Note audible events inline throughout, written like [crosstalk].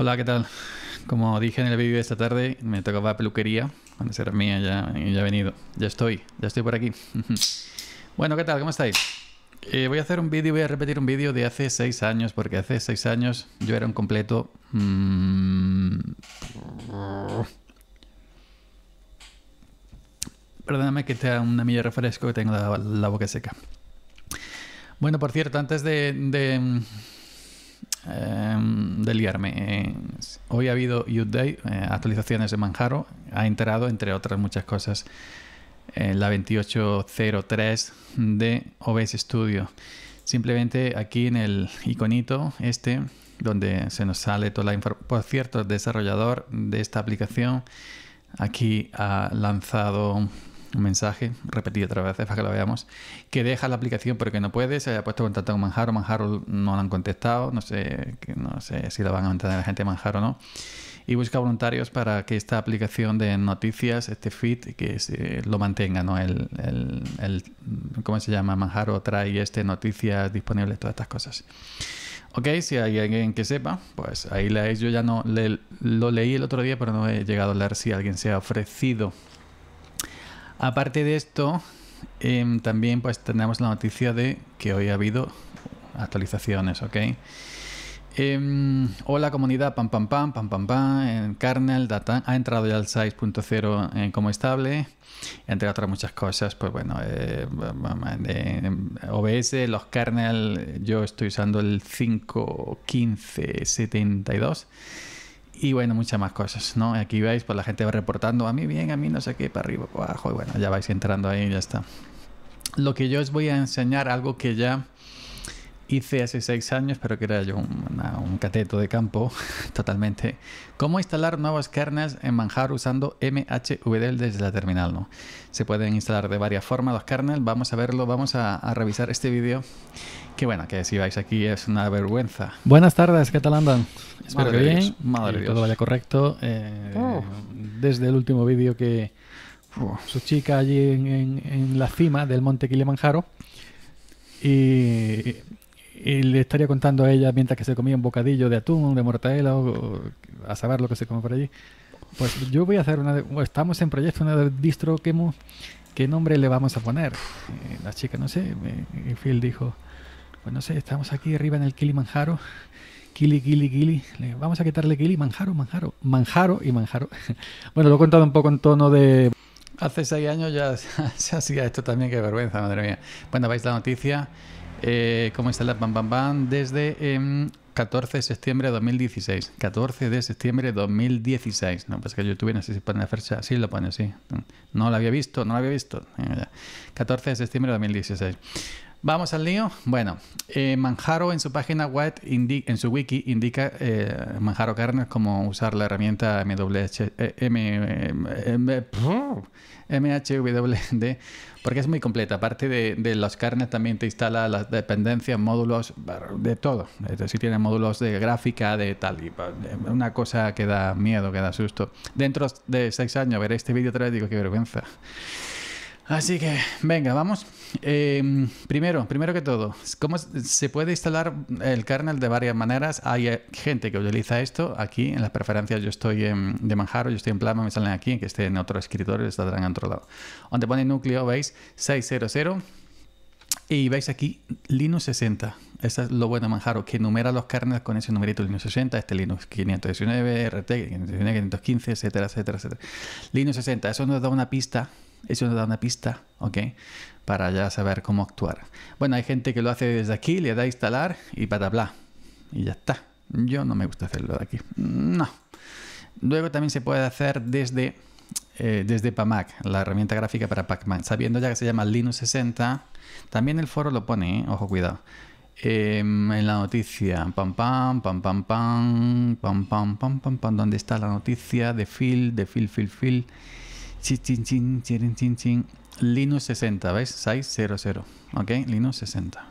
Hola, ¿qué tal? Como dije en el vídeo de esta tarde, me tocaba peluquería. Antes a mía, ya, ya he venido. Ya estoy, ya estoy por aquí. [laughs] bueno, ¿qué tal? ¿Cómo estáis? Eh, voy a hacer un vídeo, voy a repetir un vídeo de hace seis años, porque hace seis años yo era un completo... Mm, perdóname que sea una milla refresco que tengo la, boca seca. Bueno, por cierto, antes de Em, eh, hoy ha habido UDay, eh, actualizaciones de Manjaro, ha entrado, entre otras muchas cosas, eh, la 2803 de OBS Studio. Simplemente aquí en el iconito este, donde se nos sale toda la información. Por cierto, el desarrollador de esta aplicación aquí ha lanzado un mensaje, repetido otra vez para que lo veamos, que deja la aplicación porque no puede, se haya puesto en contacto con Manjaro, Manjaro no lo han contestado, no sé, no sé si la van a mantener la gente Manjaro o no, y busca voluntarios para que esta aplicación de noticias, este feed, que lo mantenga, ¿no? El, el, el, ¿Cómo se llama? Manjaro trae este, noticias disponibles, todas estas cosas. Ok, si hay alguien que sepa, pues ahí leéis. Yo ya no lo leí el otro día, pero no he llegado a leer si alguien se ha ofrecido Aparte de esto, em, también pues tenemos la noticia de que hoy ha habido actualizaciones, ¿ok? Em, hola comunidad, pam pam pam, pam pam pam, en kernel data, ha entrado ya el 6.0 eh, como estable, entre otras muchas cosas, pues bueno, eh, em, OBS, los kernel, yo estoy usando el 5.15.72 y bueno, muchas más cosas, ¿no? Aquí veis, pues la gente va reportando, a mí bien, a mí no sé qué, para arriba, para abajo, y bueno, ya vais entrando ahí y ya está. Lo que yo os voy a enseñar, algo que ya hice hace seis años, pero que era yo un, cateto de campo [laughs] totalmente. ¿Cómo instalar nuevas kernels en Manjaro usando MHVDL desde la terminal? ¿no? Se pueden instalar de varias formas los kernels, vamos a verlo, vamos a, revisar este vídeo. Que bueno, que si vais aquí es una vergüenza. Buenas tardes, ¿qué tal andan? Espero que bien, Madre que todo vaya correcto. Eh, oh. Desde el último vídeo que oh. su chica allí en, la cima del monte Kilimanjaro y y le estaría contando a ella mientras que se comía un bocadillo de atún, de mortadela o, a saber lo que se come por allí. Pues yo voy a hacer una. estamos en proyecto una de distro que hemos, ¿Qué nombre le vamos a poner? las eh, la chica, no sé. Phil dijo: Pues no sé, estamos aquí arriba en el Kilimanjaro. Kili, Kili, Kili. Le, vamos a quitarle Kili, Manjaro, Manjaro. Manjaro y Manjaro. [laughs] bueno, lo he contado un poco en tono de. Hace seis años ya [laughs] se hacía esto también, qué vergüenza, madre mía. Bueno, veis la noticia eh, cómo la pam pam pam? desde eh, em, 14 de septiembre de 2016. 14 de septiembre de 2016. No, pues que YouTube no sé si pone la fecha. Sí, lo pone, sí. Mm. No lo había visto, no lo había visto. 14 eh, de septiembre de 2016. Vamos al lío. Bueno, eh, Manjaro en su página web, en su wiki, indica eh, Manjaro carnes como usar la herramienta MHWD, eh, porque es muy completa. Aparte de, las los también te instala las dependencias, módulos, de todo. Es decir, tiene módulos de gráfica, de tal. Y, una cosa que da miedo, que da susto. Dentro de seis años veré este vídeo otra vez digo, qué vergüenza. Así que, venga, vamos. Em, primero, primero que todo, ¿cómo se puede instalar el kernel de varias maneras? Hay eh, gente que utiliza esto aquí en las preferencias. Yo estoy en, de Manjaro, yo estoy en Plasma, me salen aquí, que esté en otro escritorio, estarán en otro lado. Donde pone núcleo, veis 600 y veis aquí Linux 60. Eso es lo bueno de Manjaro, que numera los kernels con ese numerito Linux 60, este Linux 519, RT 519, 515, etcétera, etcétera, etcétera. Linux 60, eso nos da una pista eso nos da una pista, ¿ok? Para ya saber cómo actuar. Bueno, hay gente que lo hace desde aquí, le da a instalar y para Y ya está. Yo no me gusta hacerlo de aquí. No. Luego también se puede hacer desde, desde PAMAC, la herramienta gráfica para Pacman. Sabiendo ya que se llama Linux 60, también el foro lo pone, ojo, cuidado. en la noticia, pam pam, pam pam pam, pam pam pam pam pam, ¿dónde está la noticia de Phil, de Phil, Phil, Phil? Linux 60, ¿veis? 600, ¿ok? Linux 60.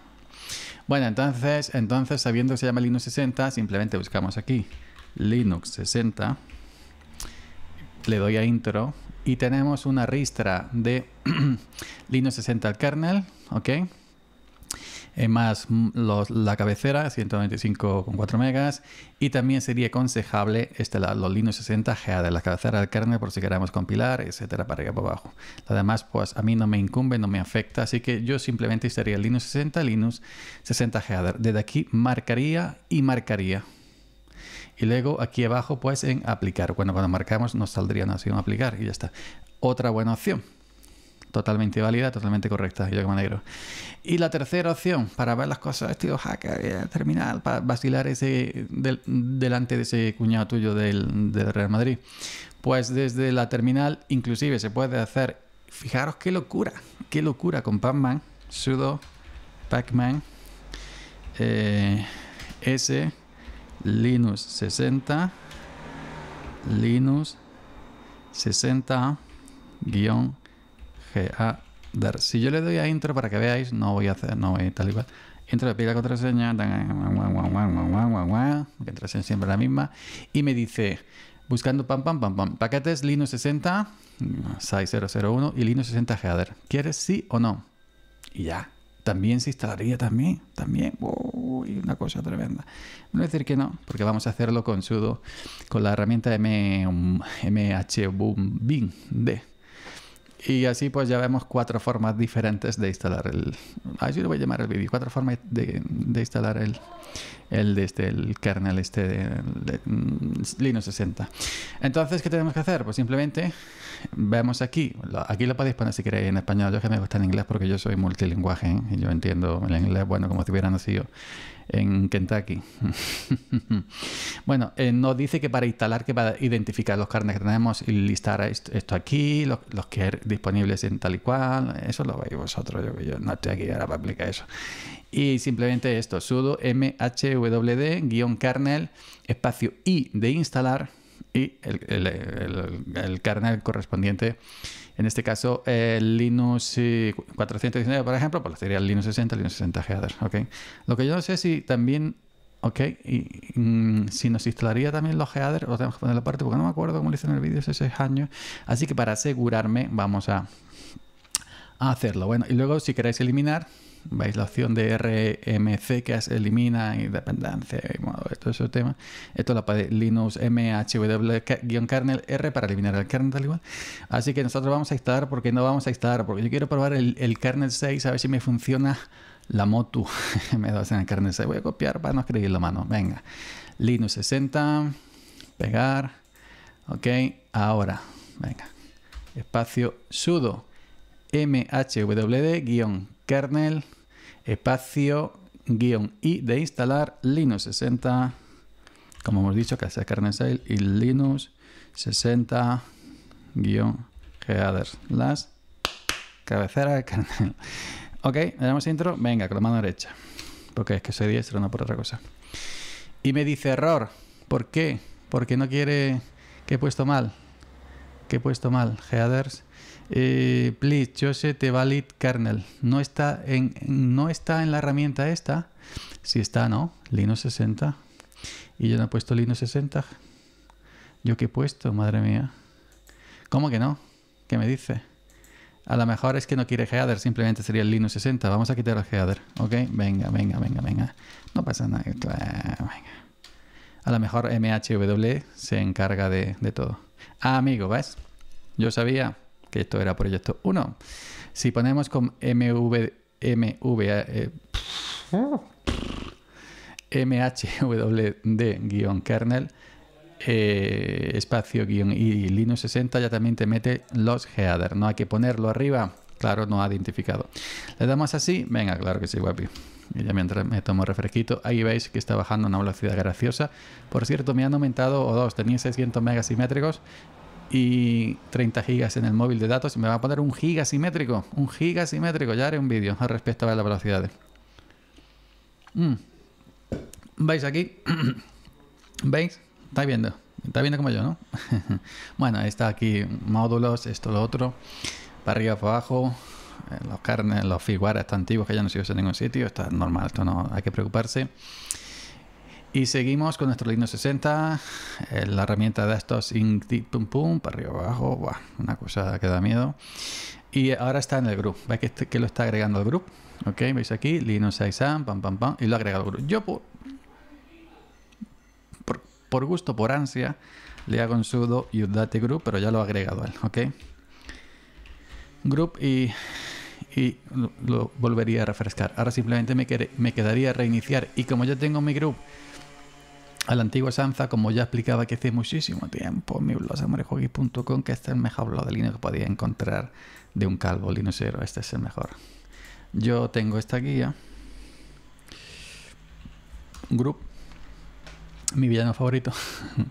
Bueno, entonces, entonces, sabiendo que se llama Linux 60, simplemente buscamos aquí Linux 60, le doy a intro y tenemos una ristra de [clears throat] Linux 60 al kernel, ¿ok? Eh, más la cabecera, 195,4 megas. Y también sería aconsejable este, los Linux 60 GA de la cabecera del kernel por si queramos compilar, etcétera, para arriba para abajo. Además, demás, pues a mí no me incumbe, no me afecta. Así que yo simplemente estaría Linux 60, Linux 60 GA. Desde aquí marcaría y marcaría. Y luego aquí abajo, pues en aplicar. Bueno, cuando marcamos nos saldría una opción aplicar y ya está. Otra buena opción totalmente válida, totalmente correcta, yo que me alegro. Y la tercera opción, para ver las cosas estilo hacker, eh, terminal, para vacilar ese delante de ese cuñado tuyo del, Real Madrid, pues desde la terminal inclusive se puede hacer, fijaros qué locura, qué locura con Pac-Man, sudo, Pac-Man, eh, S, Linux 60, Linux 60, guión a dar. Si yo le doy a intro para que veáis, no voy a hacer, no voy tal y cual. Entro, le la contraseña, contraseña siempre la misma, y me dice, buscando pam, pam, pam, pam, paquetes Linux 60, 6001 y Linux 60 header. ¿Quieres sí o no? Y ya, también se instalaría también, también, una cosa tremenda. No decir que no, porque vamos a hacerlo con sudo, con la herramienta M, MH Boom D. Y así pues ya vemos cuatro formas diferentes de instalar el... Ah, yo le voy a llamar el vídeo. Cuatro formas de, de instalar el, el, de este, el kernel este de, mm, Linux 60. Entonces, ¿qué tenemos que hacer? Pues simplemente vemos aquí, aquí lo podéis poner si queréis en español, yo que me gusta en inglés porque yo soy multilingüe ¿eh? y yo entiendo el inglés, bueno, como si hubiera nacido en Kentucky. [laughs] bueno, eh, nos dice que para instalar, que para identificar los carnes que tenemos y listar esto, aquí, los, que er-, disponibles en tal y cual, eso lo veis vosotros, yo, yo no estoy aquí ahora para aplicar eso. Y simplemente esto, sudo mhwd-kernel, espacio i de instalar y el, kernel correspondiente. En este caso, el Linux 419, por ejemplo, pues sería el Linux 60, Linux 60 header. Lo que yo no sé si también ¿Ok? Y, mm, si nos instalaría también los headers, lo tenemos que poner aparte porque no me acuerdo cómo lo hice en el vídeo hace seis años. Así que para asegurarme, vamos a, a hacerlo. Bueno, y luego si queréis eliminar, veis la opción de RMC que es elimina independencia y todo ese tema. Esto la para Linux mhw-kernel R para eliminar el kernel tal igual. Así que nosotros vamos a instalar porque no vamos a instalar, porque yo quiero probar el, kernel 6 a ver si me funciona la moto. [laughs] me da en el kernel 6. Voy a copiar para no escribir la mano. Venga, Linux 60, pegar. Ok, ahora, venga, espacio sudo mhwd-kernel espacio guión y de instalar Linux 60, como hemos dicho, que sea sale y Linux 60 guión headers, las cabecera de kernel. ok, le damos intro, venga, con la mano derecha, porque es que soy diestro, no por otra cosa. Y me dice error, ¿por qué? Porque no quiere que he puesto mal, que he puesto mal, headers eh, please, Joseph te valid kernel. No está, en, no está en la herramienta esta. Si está, ¿no? Linux 60. Y yo no he puesto Linux 60. ¿Yo qué he puesto? Madre mía. ¿Cómo que no? ¿Qué me dice? A lo mejor es que no quiere header, simplemente sería el Linux 60. Vamos a quitar el header, ¿ok? Venga, venga, venga, venga. No pasa nada. Eh, venga. A lo mejor MHW se encarga de, de todo. Ah, amigo, ¿ves? Yo sabía que esto era proyecto 1. Si ponemos con MV, MHWD-kernel eh, eh, espacio-y eh, Linux 60 ya también te mete los headers, No hay que ponerlo arriba. Claro, no ha identificado. Le damos así. Venga, claro que sí, guapi. Y ya mientras me tomo refresquito, ahí veis que está bajando a una velocidad graciosa. Por cierto, me han aumentado o dos, tenía 600 megasimétricos y 30 gigas en el móvil de datos. y Me va a poner un giga simétrico. Un giga simétrico. Ya haré un vídeo al respecto de las velocidades. Mm. ¿Veis aquí? [clears throat] ¿Veis? está viendo. Está viendo como yo, ¿no? [laughs] bueno, está aquí módulos, esto, lo otro. Para arriba, para abajo. Eh, los carnes, los figuras, están antiguos que ya no se usan en ningún sitio. Está normal, esto no hay que preocuparse. Y seguimos con nuestro Linux 60, eh, la herramienta de estos pum pum, para arriba abajo, una cosa que da miedo. Y ahora está en el grupo, veis este, que, lo está agregando al grupo, ok, veis aquí, Linux 6 pam pam pam, y lo ha agregado al grupo. Yo por, por, gusto, por ansia, le hago un sudo y date group, pero ya lo ha agregado él, ok. Group y y lo, volvería a refrescar. Ahora simplemente me, me quedaría reiniciar y como ya tengo mi grupo al antiguo antigua como ya explicaba que hace muchísimo tiempo, mi blog que este es el mejor blog de línea que podía encontrar de un calvo linuxero. Este es el mejor. Yo tengo esta guía. Group. Mi villano favorito.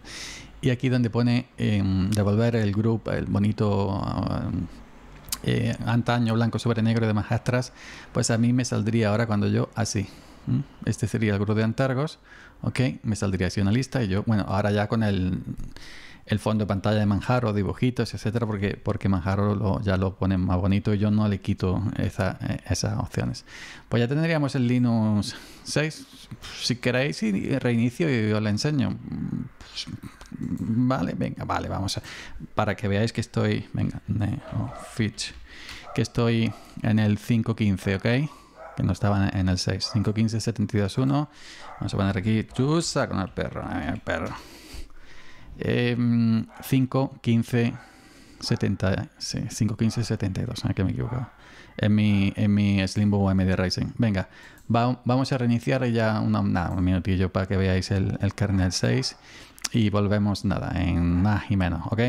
[laughs] y aquí donde pone em, devolver el grupo el bonito... Em, eh, antaño, blanco sobre negro de demás pues a mí me saldría ahora cuando yo así. Este sería el grupo de Antargos, ¿ok? Me saldría así una lista y yo, bueno, ahora ya con el, fondo de pantalla de Manjaro, dibujitos, etcétera, porque, porque Manjaro ya lo ponen más bonito y yo no le quito eh, esas opciones. Pues ya tendríamos el Linux 6, si queréis, reinicio y os lo enseño. Vale, venga, vale, vamos a... Para que veáis que estoy... Venga, oh, Fitch. Que estoy en el 515, ¿ok? Que no estaba en el 6. 515, 72, 1. Vamos a poner aquí... Chusa con el perro. Eh, el perro. Eh, 5, 70, 72. que me he equivocado. En mi, en mi Slimbo AMD Ryzen. Venga, vamos a reiniciar ya una, un minutillo para que veáis el, el kernel 6 y volvemos nada, en más y menos, ¿ok?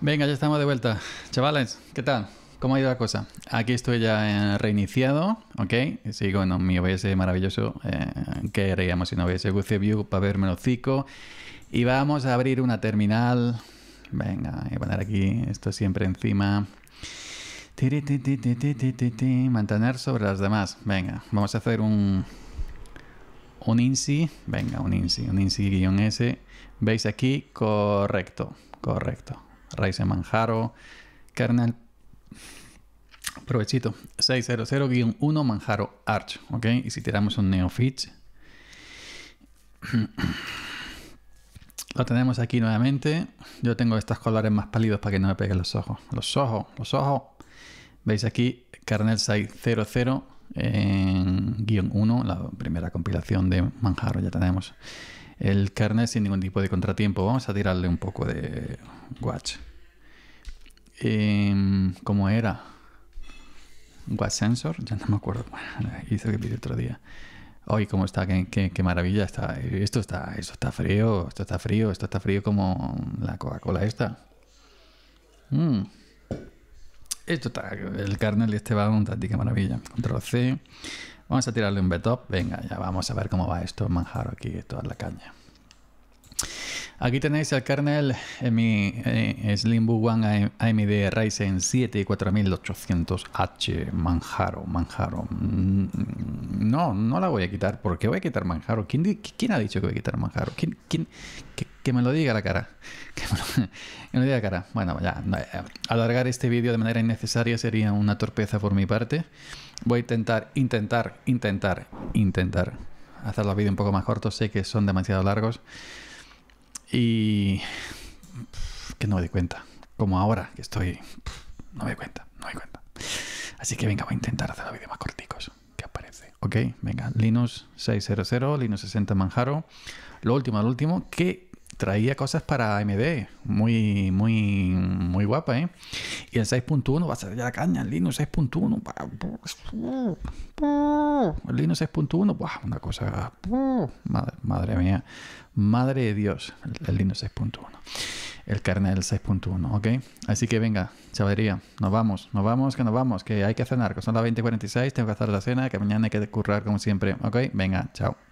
Venga, ya estamos de vuelta. Chavales, ¿qué tal? ¿Cómo ha ido la cosa? Aquí estoy ya eh, reiniciado, ¿ok? Sigo en mi OBS maravilloso. Eh, si no hubiese OBS View para verme lo hocico. Y vamos a abrir una terminal. Venga, voy a poner aquí esto siempre encima. Mantener sobre las demás. Venga, vamos a hacer un, un INSI, venga, un INSI, un INSI-S. ¿Veis aquí? Correcto, correcto. Raíz de Manjaro, kernel, provechito, 600-1 Manjaro Arch, ¿ok? Y si tiramos un NeoFitch, [clears throat] lo tenemos aquí nuevamente. Yo tengo estos colores más pálidos para que no me peguen los ojos. Los ojos, los ojos. Veis aquí, kernel 600 en guión 1, la primera compilación de Manjaro, ya tenemos el kernel sin ningún tipo de contratiempo. Vamos a tirarle un poco de watch. Em, ¿Cómo era? Watch Sensor, ya no me acuerdo. Hizo [laughs] hice el vídeo otro día. Hoy, cómo está, qué, maravilla está. Esto está, esto está frío, esto está frío, esto está frío como la Coca-Cola esta. ¡Mmm! Esto está, el kernel y este va un táctica maravilla. Control C. Vamos a tirarle un betop. Venga, ya vamos a ver cómo va esto. Manjaro aquí, toda la caña. Aquí tenéis el kernel en eh, mi eh, Slimbook One AMD Ryzen 7 4800H Manjaro, Manjaro. Mm, no, no la voy a quitar. ¿Por qué voy a quitar Manjaro? ¿Quién, ha dicho que voy a quitar Manjaro? ¿Quién, que, me lo diga la cara. [laughs] que me lo diga la cara. Bueno, ya, eh, alargar este vídeo de manera innecesaria sería una torpeza por mi parte. Voy a intentar, intentar, intentar, intentar hacer los vídeos un poco más cortos. Sé que son demasiado largos. Y que no me di cuenta. Como ahora que estoy... no me di cuenta, no me di cuenta. Así que venga, voy a intentar hacer los vídeos más corticos que aparece. Ok, venga, Linux 600, Linux 60 Manjaro. Lo último, lo último, que traía cosas para AMD, muy, muy, muy guapa, ¿eh? Y el 6.1 va a ser ya la caña, el Linux 6.1, el Linux 6.1, una cosa, madre, mía, madre de Dios, el, Linux 6.1, el kernel 6.1, ¿ok? Así que venga, chavalería, nos vamos, nos vamos, que nos vamos, que hay que cenar, que son las 20.46, tengo que hacer la cena, que mañana hay que currar como siempre, ¿ok? Venga, chao.